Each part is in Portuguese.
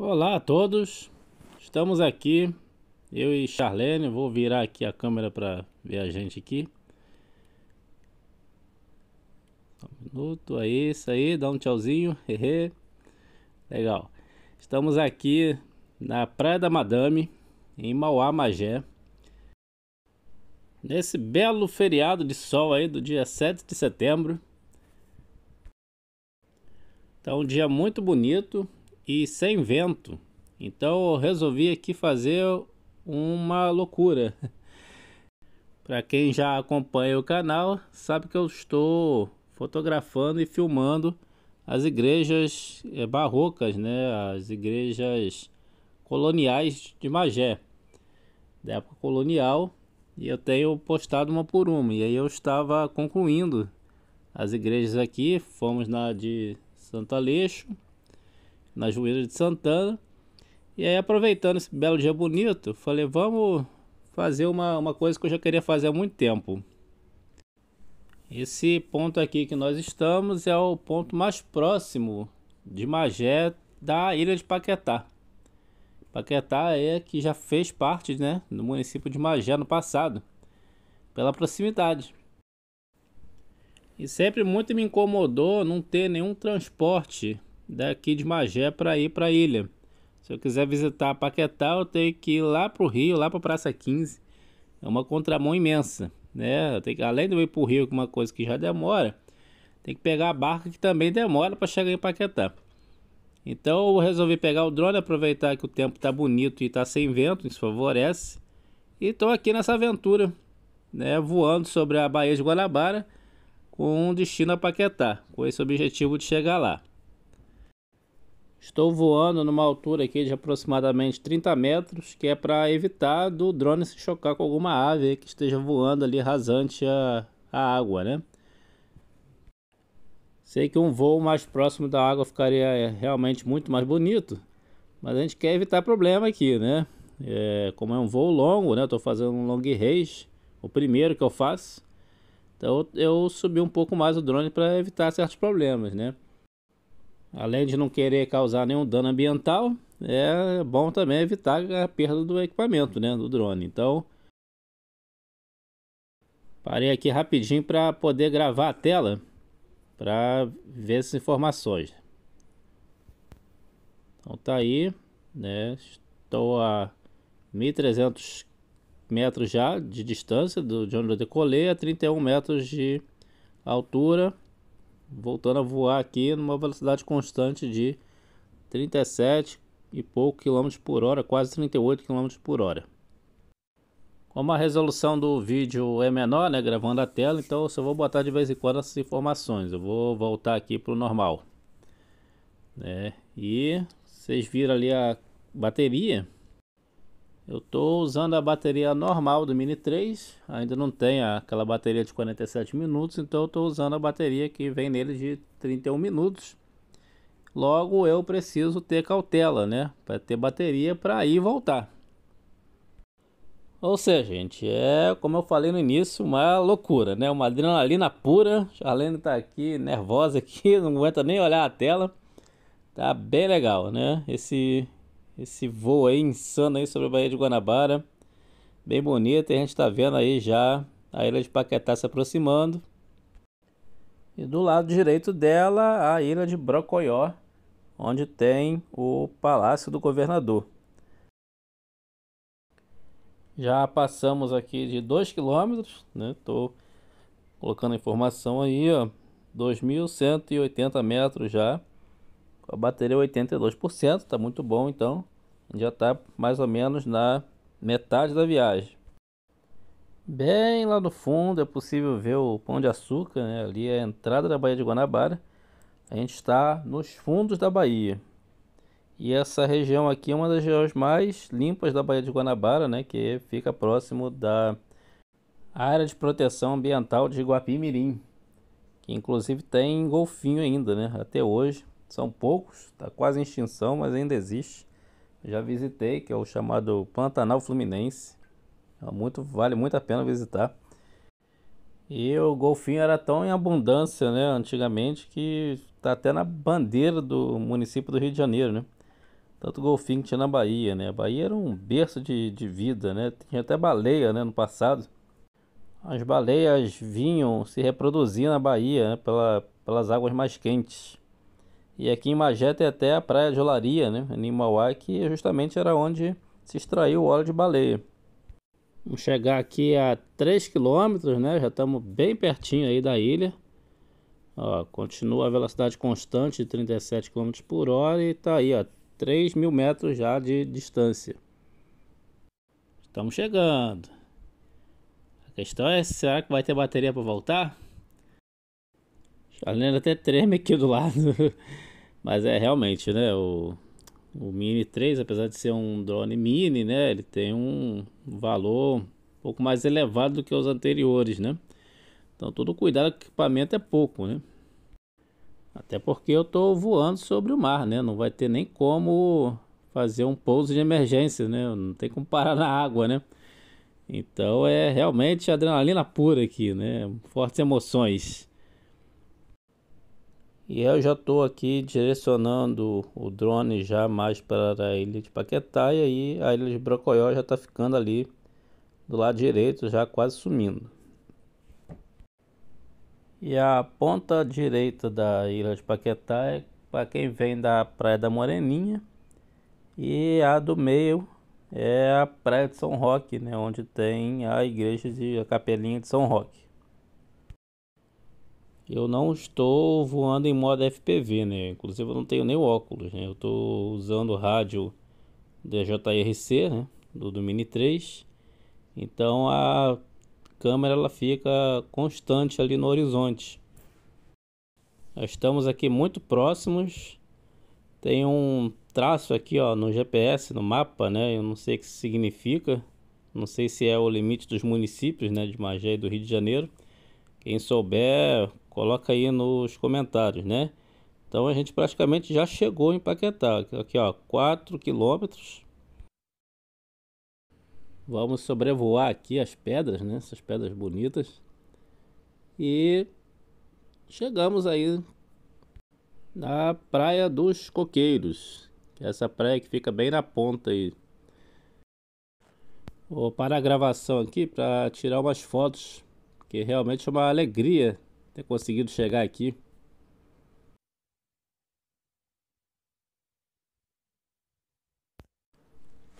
Olá a todos, estamos aqui, eu e Charlene, vou virar aqui a câmera para ver a gente aqui. Um minuto, aí, é isso aí, dá um tchauzinho, hehe. Legal, estamos aqui na Praia da Madame, em Mauá, Magé. Nesse belo feriado de sol aí do dia 7 de setembro. Tá um dia muito bonito, e sem vento. Então eu resolvi aqui fazer uma loucura. Para quem já acompanha o canal, sabe que eu estou fotografando e filmando as igrejas eh, barrocas, né? As igrejas coloniais de Magé, da época colonial, e eu tenho postado uma por uma. E aí eu estava concluindo as igrejas aqui, fomos na de Santo Aleixo, na Juíra de Santana. E aí, aproveitando esse belo dia bonito, falei, vamos fazer uma, uma coisa que eu já queria fazer há muito tempo. Esse ponto aqui que nós estamos é o ponto mais próximo de Magé da ilha de Paquetá. Paquetá é que já fez parte né, do município de Magé no passado, pela proximidade. E sempre muito me incomodou não ter nenhum transporte daqui de Magé para ir para a ilha. Se eu quiser visitar Paquetá, eu tenho que ir lá para o Rio, lá para Praça 15. É uma contramão imensa, né? Eu tenho que, além de eu ir para o Rio, que é uma coisa que já demora, tem que pegar a barca que também demora para chegar em Paquetá. Então eu resolvi pegar o drone, aproveitar que o tempo está bonito e está sem vento, isso favorece. E estou aqui nessa aventura, né, voando sobre a Baía de Guanabara com destino a Paquetá, com esse objetivo de chegar lá. Estou voando numa altura aqui de aproximadamente 30 metros, que é para evitar do drone se chocar com alguma ave que esteja voando ali rasante a, a água, né? Sei que um voo mais próximo da água ficaria é, realmente muito mais bonito, mas a gente quer evitar problema aqui, né? É, como é um voo longo, né? Estou fazendo um long range, o primeiro que eu faço. Então eu subi um pouco mais o drone para evitar certos problemas, né? Além de não querer causar nenhum dano ambiental, é bom também evitar a perda do equipamento, né, do drone. Então, parei aqui rapidinho para poder gravar a tela para ver essas informações. Então tá aí, né? Estou a 1300 metros já de distância do de onde eu decolei a 31 metros de altura voltando a voar aqui numa velocidade constante de 37 e pouco quilômetros por hora, quase 38 quilômetros por hora. Como a resolução do vídeo é menor, né, gravando a tela, então eu só vou botar de vez em quando essas informações. Eu vou voltar aqui para o normal. Né? E vocês viram ali a bateria, eu estou usando a bateria normal do Mini 3, ainda não tem aquela bateria de 47 minutos, então eu estou usando a bateria que vem nele de 31 minutos. Logo eu preciso ter cautela, né, para ter bateria para ir e voltar. Ou seja, gente, é como eu falei no início, uma loucura, né? Uma adrenalina pura. Charlene está aqui nervosa aqui, não aguenta nem olhar a tela. Tá bem legal, né? Esse esse voo aí insano aí sobre a Baía de Guanabara. Bem bonito. E a gente está vendo aí já a ilha de Paquetá se aproximando. E do lado direito dela, a ilha de Brocoió, onde tem o Palácio do Governador. Já passamos aqui de 2 km, né? Tô colocando a informação aí, ó. 2.180 metros já a bateria 82%, é está muito bom, então já está mais ou menos na metade da viagem. Bem lá no fundo é possível ver o Pão de Açúcar, né? ali é a entrada da Baía de Guanabara. A gente está nos fundos da Bahia. E essa região aqui é uma das regiões mais limpas da Baía de Guanabara, né? que fica próximo da área de proteção ambiental de Guapimirim, que inclusive tem golfinho ainda, né? até hoje. São poucos, está quase em extinção, mas ainda existe. Já visitei, que é o chamado Pantanal Fluminense. É muito, vale muito a pena visitar. E o golfinho era tão em abundância, né, antigamente, que está até na bandeira do município do Rio de Janeiro, né? Tanto golfinho que tinha na Bahia, né? A Bahia era um berço de, de vida, né? Tinha até baleia, né, no passado. As baleias vinham se reproduzir na Bahia né, pela, pelas águas mais quentes. E aqui em Magé tem até a praia de Olaria, né? Em Mauá, que justamente era onde se extraiu o óleo de baleia. Vamos chegar aqui a 3 km, né? Já estamos bem pertinho aí da ilha. Ó, continua a velocidade constante de 37 km por hora e está aí, ó, 3 mil metros já de distância. Estamos chegando. A questão é, será que vai ter bateria para voltar? A lenda até treme aqui do lado. Mas é realmente, né? O, o Mini 3, apesar de ser um drone mini, né? Ele tem um valor um pouco mais elevado do que os anteriores, né? Então todo cuidado com o equipamento é pouco, né? Até porque eu estou voando sobre o mar, né? Não vai ter nem como fazer um pouso de emergência, né? Não tem como parar na água, né? Então é realmente adrenalina pura aqui, né? Fortes emoções. E eu já estou aqui direcionando o drone já mais para a ilha de Paquetá e aí a ilha de Brocoió já está ficando ali do lado direito, já quase sumindo. E a ponta direita da ilha de Paquetá é para quem vem da Praia da Moreninha e a do meio é a Praia de São Roque, né, onde tem a igreja e a capelinha de São Roque eu não estou voando em modo FPV, né? Inclusive eu não tenho nem óculos, né? Eu estou usando o rádio DJRC, né? Do, do Mini 3. Então a câmera ela fica constante ali no horizonte. Nós estamos aqui muito próximos. Tem um traço aqui, ó, no GPS, no mapa, né? Eu não sei o que significa. Não sei se é o limite dos municípios, né, de Magé e do Rio de Janeiro. Quem souber, Coloca aí nos comentários, né? Então a gente praticamente já chegou em Paquetá. Aqui ó, 4 quilômetros. Vamos sobrevoar aqui as pedras, né? Essas pedras bonitas. E chegamos aí na Praia dos Coqueiros. Que é essa praia que fica bem na ponta aí. Vou parar a gravação aqui para tirar umas fotos. Que realmente é uma alegria ter conseguido chegar aqui.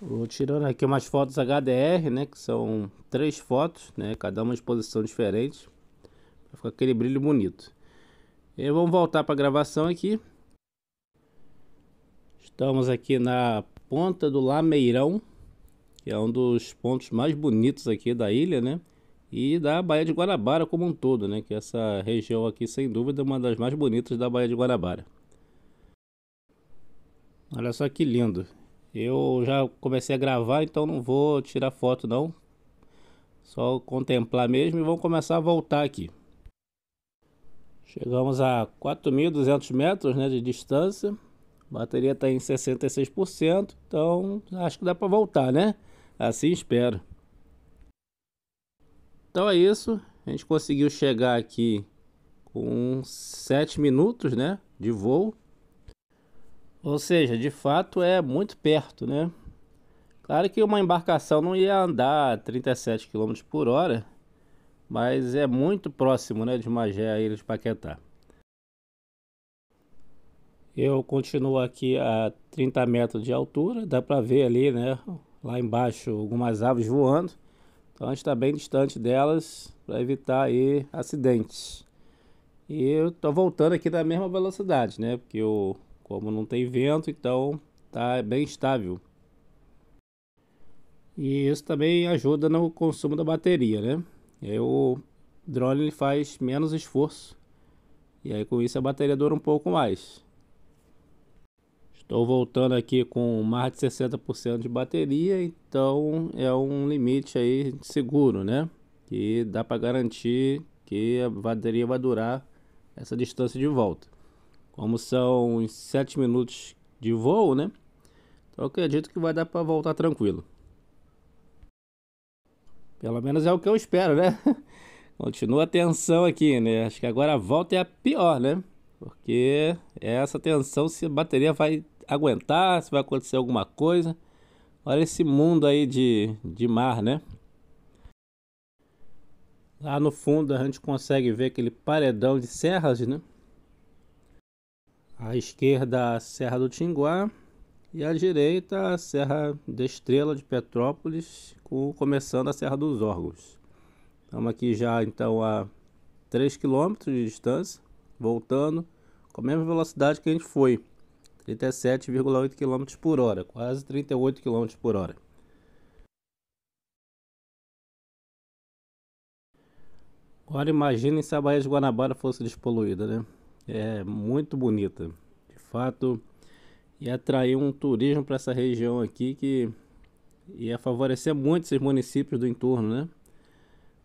vou tirando aqui umas fotos HDR, né, que são três fotos, né, cada uma exposição diferente, para ficar aquele brilho bonito. E vamos voltar para a gravação aqui. Estamos aqui na ponta do Lameirão, que é um dos pontos mais bonitos aqui da ilha, né? e da Baía de Guarabara como um todo, né? Que essa região aqui, sem dúvida, é uma das mais bonitas da Baía de Guarabara. Olha só que lindo. Eu já comecei a gravar, então não vou tirar foto não. Só contemplar mesmo e vamos começar a voltar aqui. Chegamos a 4.200 metros né, de distância. A bateria está em 66%, então acho que dá para voltar, né? Assim espero. Então é isso. A gente conseguiu chegar aqui com 7 minutos né, de voo. Ou seja, de fato é muito perto, né? Claro que uma embarcação não ia andar a 37 km por hora, mas é muito próximo né, de Magé a Ilha de Paquetá. Eu continuo aqui a 30 metros de altura, dá para ver ali, né, lá embaixo, algumas aves voando. Então a gente está bem distante delas para evitar aí acidentes. E eu estou voltando aqui da mesma velocidade, né? Porque eu, como não tem vento, então tá bem estável. E isso também ajuda no consumo da bateria, né? E aí o drone ele faz menos esforço. E aí com isso a bateria dura um pouco mais. Estou voltando aqui com mais de 60% de bateria, então é um limite aí seguro, né? Que dá para garantir que a bateria vai durar essa distância de volta. Como são 7 minutos de voo, né? Então acredito que vai dar para voltar tranquilo. Pelo menos é o que eu espero, né? Continua a tensão aqui, né? Acho que agora a volta é a pior, né? Porque essa tensão, se a bateria vai aguentar, se vai acontecer alguma coisa. Olha esse mundo aí de, de mar, né? Lá no fundo a gente consegue ver aquele paredão de serras, né? À esquerda a Serra do Tinguá e à direita a Serra da Estrela de Petrópolis, com, começando a Serra dos Órgãos. Estamos aqui já então a 3 km de distância, voltando com a mesma velocidade que a gente foi. 37,8 km por hora, quase 38 km por hora. Agora imagine se a Baía de Guanabara fosse despoluída, né? É muito bonita, de fato, e atrair um turismo para essa região aqui que ia favorecer muito esses municípios do entorno, né?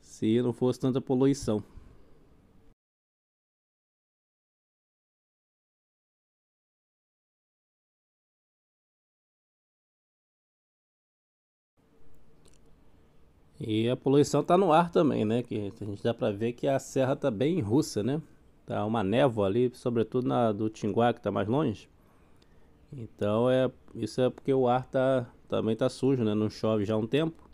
Se não fosse tanta poluição. E a poluição está no ar também, né? Que a gente dá para ver que a serra está bem russa, né? Tá uma névoa ali, sobretudo na do Tinguá, que está mais longe. Então é isso é porque o ar tá também tá sujo, né? Não chove já há um tempo.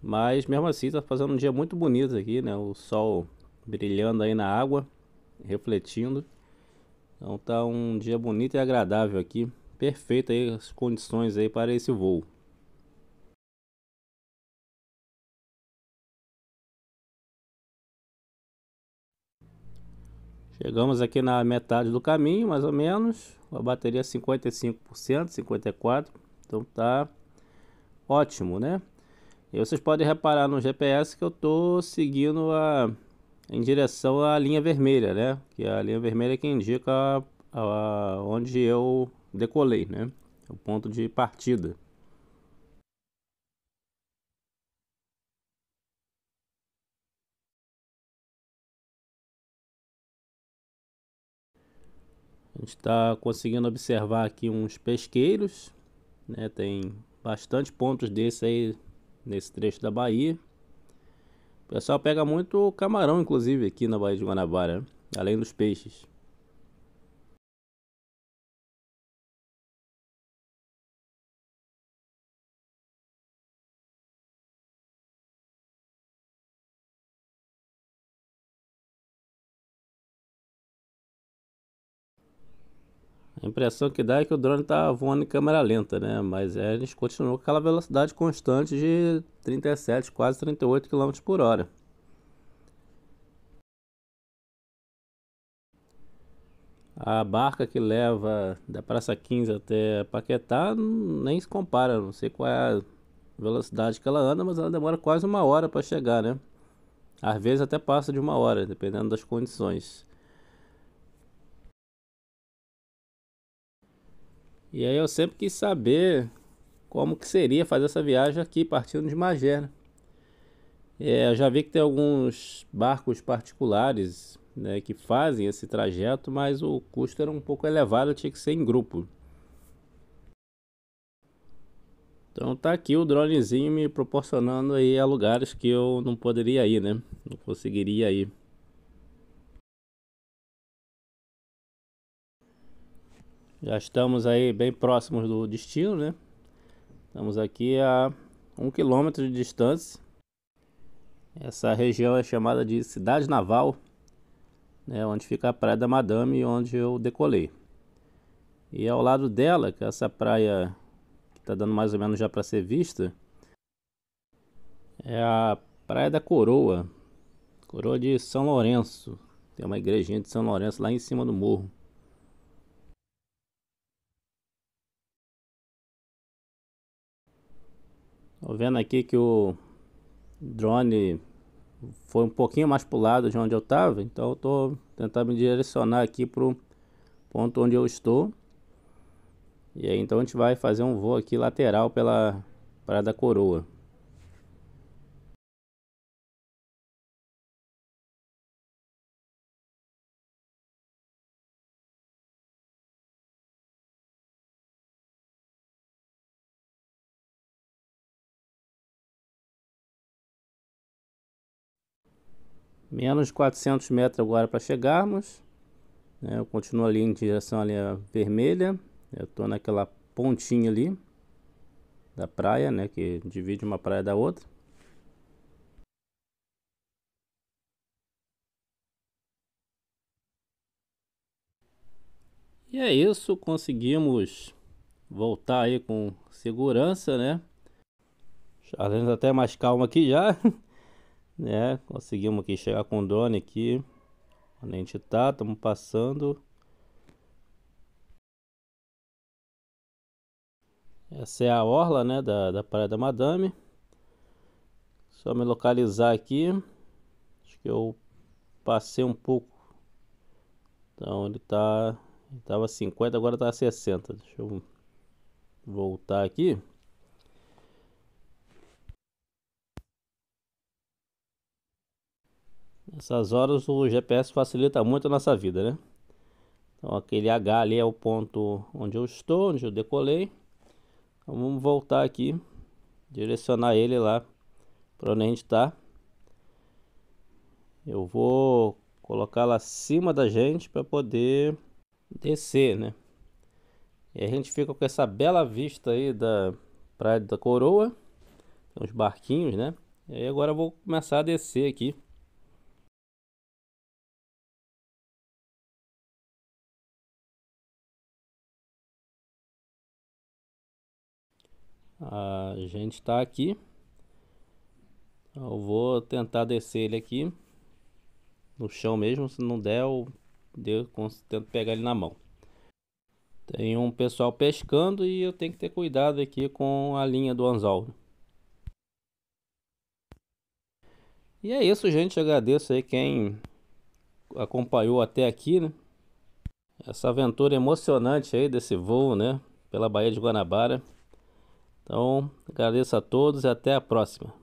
Mas mesmo assim tá fazendo um dia muito bonito aqui, né? O sol brilhando aí na água, refletindo. Então tá um dia bonito e agradável aqui. Perfeito aí as condições aí para esse voo. Chegamos aqui na metade do caminho, mais ou menos. A bateria 55%, é 54%. Então tá ótimo, né? E vocês podem reparar no GPS que eu tô seguindo a, em direção à linha vermelha, né? Que a linha vermelha é que indica a, a, onde eu decolei, né? O ponto de partida. A gente está conseguindo observar aqui uns pesqueiros, né? Tem bastante pontos desse aí nesse trecho da Bahia. O pessoal pega muito camarão, inclusive, aqui na Baía de Guanabara, além dos peixes. A impressão que dá é que o drone está voando em câmera lenta, né? Mas é, a gente continuou com aquela velocidade constante de 37, quase 38 km por hora. A barca que leva da Praça 15 até Paquetá nem se compara, não sei qual é a velocidade que ela anda, mas ela demora quase uma hora para chegar, né? Às vezes até passa de uma hora, dependendo das condições. E aí eu sempre quis saber como que seria fazer essa viagem aqui, partindo de Magé. Né? É, eu já vi que tem alguns barcos particulares né, que fazem esse trajeto, mas o custo era um pouco elevado, tinha que ser em grupo. Então tá aqui o dronezinho me proporcionando aí a lugares que eu não poderia ir, né? Não conseguiria ir. Já estamos aí bem próximos do destino, né? Estamos aqui a um quilômetro de distância. Essa região é chamada de Cidade Naval, né? onde fica a Praia da Madame, onde eu decolei. E ao lado dela, que é essa praia que está dando mais ou menos já para ser vista, é a Praia da Coroa, Coroa de São Lourenço. Tem uma igrejinha de São Lourenço lá em cima do morro. Tô vendo aqui que o drone foi um pouquinho mais pro lado de onde eu tava, então eu tô tentando me direcionar aqui pro ponto onde eu estou. E aí então a gente vai fazer um voo aqui lateral pela Praia da Coroa. Menos 400 metros agora para chegarmos. Né? Eu continuo ali em direção à vermelha. Eu estou naquela pontinha ali da praia, né? Que divide uma praia da outra. E é isso, conseguimos voltar aí com segurança, né? Charlene até mais calma aqui já. né? Conseguimos aqui chegar com o drone aqui. Onde a gente tá, estamos passando. Essa é a orla, né, da, da Praia da Madame. Só me localizar aqui. Acho que eu passei um pouco. Então ele tá, ele tava 50, agora tá 60. Deixa eu voltar aqui. Nessas horas o GPS facilita muito a nossa vida, né? Então aquele H ali é o ponto onde eu estou, onde eu decolei. Então vamos voltar aqui, direcionar ele lá para onde a gente está. Eu vou colocar lá acima da gente para poder descer, né? E a gente fica com essa bela vista aí da Praia da Coroa, os barquinhos, né? E agora eu vou começar a descer aqui. A gente está aqui. Eu vou tentar descer ele aqui. No chão mesmo, se não der, eu, eu tento pegar ele na mão. Tem um pessoal pescando e eu tenho que ter cuidado aqui com a linha do anzol. E é isso, gente. agradeço aí quem acompanhou até aqui, né? Essa aventura emocionante aí desse voo, né? Pela Baía de Guanabara. Então, agradeço a todos e até a próxima.